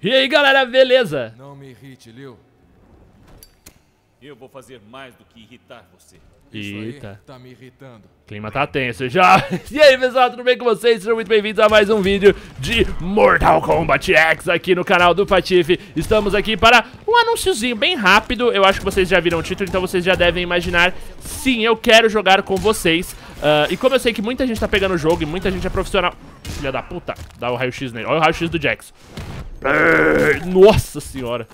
E aí, galera, beleza? Não me irrite, Liu. Eu vou fazer mais do que irritar você. Eita. tá me irritando. O clima tá tenso já. E aí, pessoal, tudo bem com vocês? Sejam muito bem-vindos a mais um vídeo de Mortal Kombat X aqui no canal do Patife. Estamos aqui para um anúnciozinho bem rápido. Eu acho que vocês já viram o título, então vocês já devem imaginar. Sim, eu quero jogar com vocês. Uh, e como eu sei que muita gente tá pegando o jogo e muita gente é profissional... Filha da puta, dá o raio-x nele. Olha o raio-x do Jax. Nossa senhora.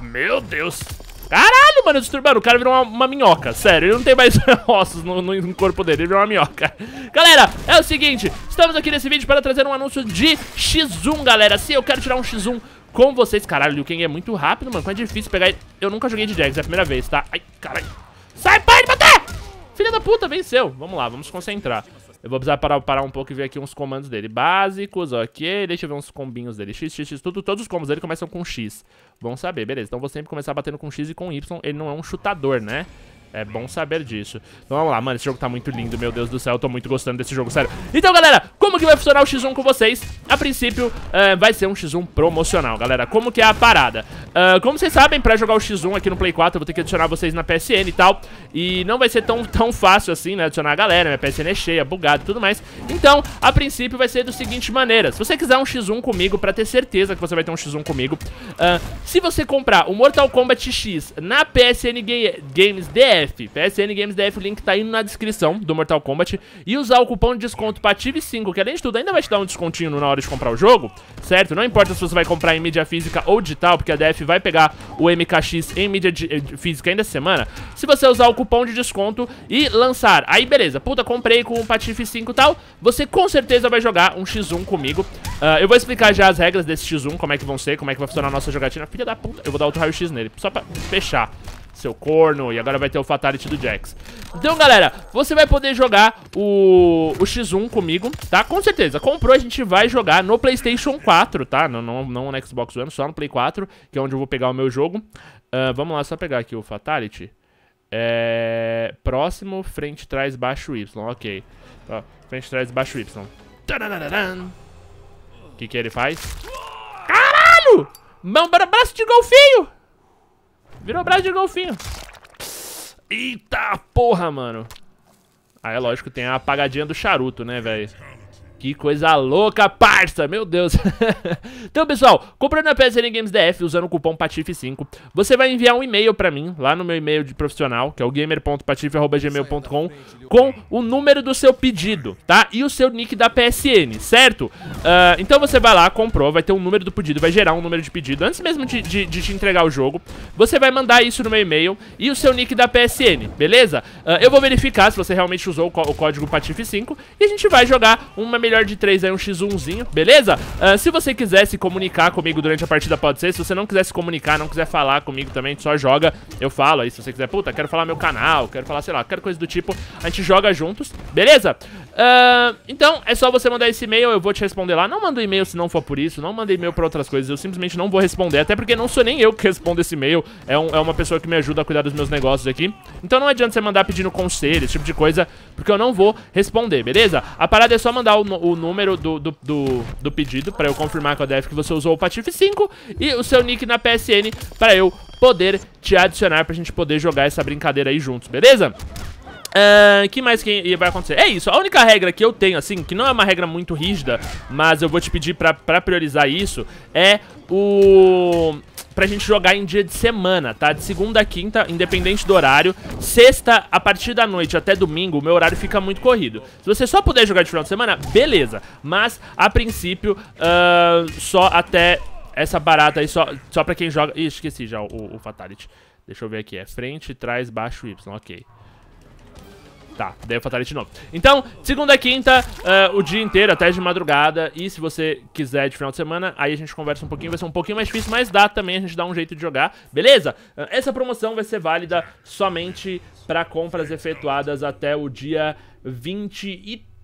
Meu Deus. Caralho, mano, destruiu. o cara virou uma, uma, minhoca. Sério, ele não tem mais ossos no, no, no, corpo dele, ele virou uma minhoca. Galera, é o seguinte: estamos aqui nesse vídeo para trazer um anúncio de X1, galera. Se eu quero tirar um X1 com vocês. Caralho, Liu Kang é muito rápido, mano. Como é difícil pegar. Eu nunca joguei de Jax, é a primeira vez, tá? Ai, caralho. Sai, pai, bater! Filha da puta, venceu. Vamos lá, vamos concentrar. Eu vou precisar parar, parar um pouco e ver aqui uns comandos dele. Básicos, ok. Deixa eu ver uns combinhos dele. X, X, X. Tudo, todos os combos dele começam com X. Bom saber, beleza. Então vou sempre começar batendo com X e com Y. Ele não é um chutador, né? É bom saber disso. Então vamos lá, mano, esse jogo tá muito lindo, meu Deus do céu, eu tô muito gostando desse jogo, sério. Então, galera, como que vai funcionar o X1 com vocês? A princípio, é, vai ser um X1 promocional, galera. Como que é a parada? Uh, como vocês sabem, pra jogar o X1 aqui no Play 4, eu vou ter que adicionar vocês na PSN e tal. E não vai ser tão, tão fácil assim, né? Adicionar a galera. Minha PSN é cheia, bugada e tudo mais. Então, a princípio, vai ser do seguinte maneira. Se você quiser um X1 comigo, pra ter certeza que você vai ter um X1 comigo, uh, se você comprar o Mortal Kombat X na PSN Ga Games DF, PSN Games DF, o link tá aí na descrição do Mortal Kombat, e usar o cupom de desconto tv 5 porque além de tudo ainda vai te dar um descontinho na hora de comprar o jogo, certo? Não importa se você vai comprar em mídia física ou digital, porque a DF vai pegar o MKX em mídia eh, física ainda essa semana, se você usar o cupom de desconto e lançar. Aí beleza, puta, comprei com o Patife 5 e tal, você com certeza vai jogar um X1 comigo. Uh, eu vou explicar já as regras desse X1, como é que vão ser, como é que vai funcionar a nossa jogatina. Filha da puta, eu vou dar outro raio-x nele, só pra fechar seu corno. E agora vai ter o Fatality do Jax. Então, galera, você vai poder jogar o, o X1 comigo, tá? Com certeza, comprou, a gente vai jogar no Playstation 4, tá? Não, não, não no Xbox One, só no Play 4, que é onde eu vou pegar o meu jogo. Uh, vamos lá, só pegar aqui o Fatality. É... Próximo, frente, trás, baixo, Y, ok. Ó, frente, trás, baixo, Y. O que que ele faz? Caralho! Braço de golfinho! Virou braço de golfinho. Eita porra, mano. Ah, é lógico, tem a apagadinha do charuto, né, velho? Que coisa louca, parça! Meu Deus! então, pessoal, comprando a PSN Games DF usando o cupom PATIF5, você vai enviar um e-mail pra mim, lá no meu e-mail de profissional, que é o gamer.patife@gmail.com com o número do seu pedido, tá? E o seu nick da PSN, certo? Uh, então você vai lá, comprou, vai ter um número do pedido, vai gerar um número de pedido antes mesmo de, de, de te entregar o jogo. Você vai mandar isso no meu e-mail e o seu nick da PSN, beleza? Uh, eu vou verificar se você realmente usou o, o código PATIF5 e a gente vai jogar uma melhor melhor de três aí é um x1zinho, beleza? Uh, se você quiser se comunicar comigo durante a partida, pode ser. Se você não quiser se comunicar, não quiser falar comigo também, só joga. Eu falo aí, se você quiser. Puta, quero falar meu canal, quero falar, sei lá, quero coisa do tipo. A gente joga juntos, beleza? Uh, então, é só você mandar esse e-mail, eu vou te responder lá. Não manda e-mail se não for por isso, não manda e-mail pra outras coisas, eu simplesmente não vou responder. Até porque não sou nem eu que respondo esse e-mail, é, um, é uma pessoa que me ajuda a cuidar dos meus negócios aqui. Então não adianta você mandar pedindo conselho, esse tipo de coisa, porque eu não vou responder, beleza? A parada é só mandar o, o número do, do, do, do pedido pra eu confirmar com a DF que você usou o Patife 5 e o seu nick na PSN pra eu poder te adicionar pra gente poder jogar essa brincadeira aí juntos, beleza? O uh, ah, que mais que vai acontecer? É isso, a única regra que eu tenho, assim, que não é uma regra muito rígida, mas eu vou te pedir pra, pra priorizar isso, é o pra gente jogar em dia de semana, tá? De segunda a quinta, independente do horário. Sexta, a partir da noite até domingo, o meu horário fica muito corrido. Se você só puder jogar de final de semana, beleza. Mas, a princípio, uh, só até essa barata aí, só, só pra quem joga... Ih, esqueci já o, o Fatality. Deixa eu ver aqui, é frente, trás, baixo, Y, ok. Tá, daí o Fatality novo. Então, segunda e quinta, uh, o dia inteiro, até de madrugada. E se você quiser de final de semana, aí a gente conversa um pouquinho. Vai ser um pouquinho mais difícil, mas dá também, a gente dá um jeito de jogar. Beleza? Uh, essa promoção vai ser válida somente para compras efetuadas até o dia 23.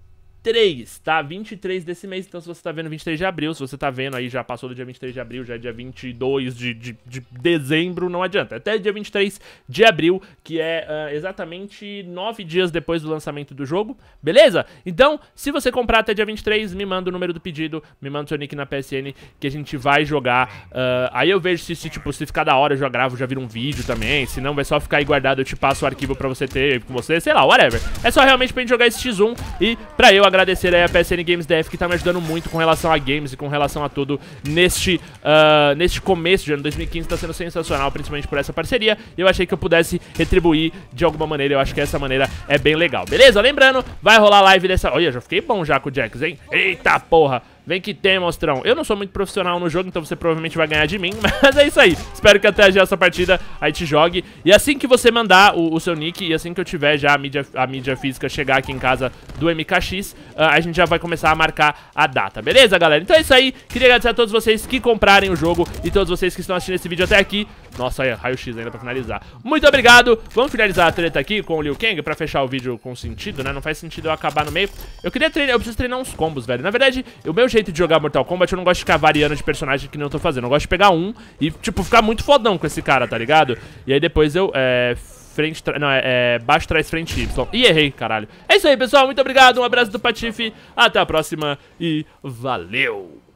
23, tá? 23 desse mês, então se você tá vendo 23 de abril, se você tá vendo aí, já passou do dia 23 de abril, já é dia 22 de, de, de dezembro, não adianta. Até dia 23 de abril, que é uh, exatamente 9 dias depois do lançamento do jogo, beleza? Então, se você comprar até dia 23, me manda o número do pedido, me manda o seu nick na PSN, que a gente vai jogar. Uh, aí eu vejo se, se, tipo, se ficar da hora, eu já gravo, já vira um vídeo também, se não vai é só ficar aí guardado, eu te passo o arquivo pra você ter com você, sei lá, whatever. É só realmente pra gente jogar esse X1 e pra eu agradecer aí a PSN Games DF que tá me ajudando muito com relação a games e com relação a tudo neste, uh, neste começo de ano 2015. Tá sendo sensacional, principalmente por essa parceria. E eu achei que eu pudesse retribuir de alguma maneira. Eu acho que essa maneira é bem legal, beleza? Lembrando, vai rolar live dessa... Olha, já fiquei bom já com o Jax, hein? Eita porra! Vem que tem, monstrão. Eu não sou muito profissional no jogo, então você provavelmente vai ganhar de mim, mas é isso aí. Espero que até já essa partida aí te jogue. E assim que você mandar o, o, seu nick e assim que eu tiver já a mídia, a mídia física chegar aqui em casa do MKX, ah, a gente já vai começar a marcar a data, beleza, galera? Então é isso aí. Queria agradecer a todos vocês que comprarem o jogo e todos vocês que estão assistindo esse vídeo até aqui. Nossa, aí, raio-x ainda pra finalizar. Muito obrigado. Vamos finalizar a treta aqui com o Liu Kang pra fechar o vídeo com sentido, né? Não faz sentido eu acabar no meio. Eu queria treinar, eu preciso treinar uns combos, velho. Na verdade, o meu jeito de jogar Mortal Kombat, eu não gosto de ficar variando de personagem que não tô fazendo. Eu gosto de pegar um e, tipo, ficar muito fodão com esse cara, tá ligado? E aí depois eu, é frente, não, é, é, baixo, trás, frente, Y. E errei, caralho. É isso aí, pessoal. Muito obrigado. Um abraço do Patife. Até a próxima e valeu!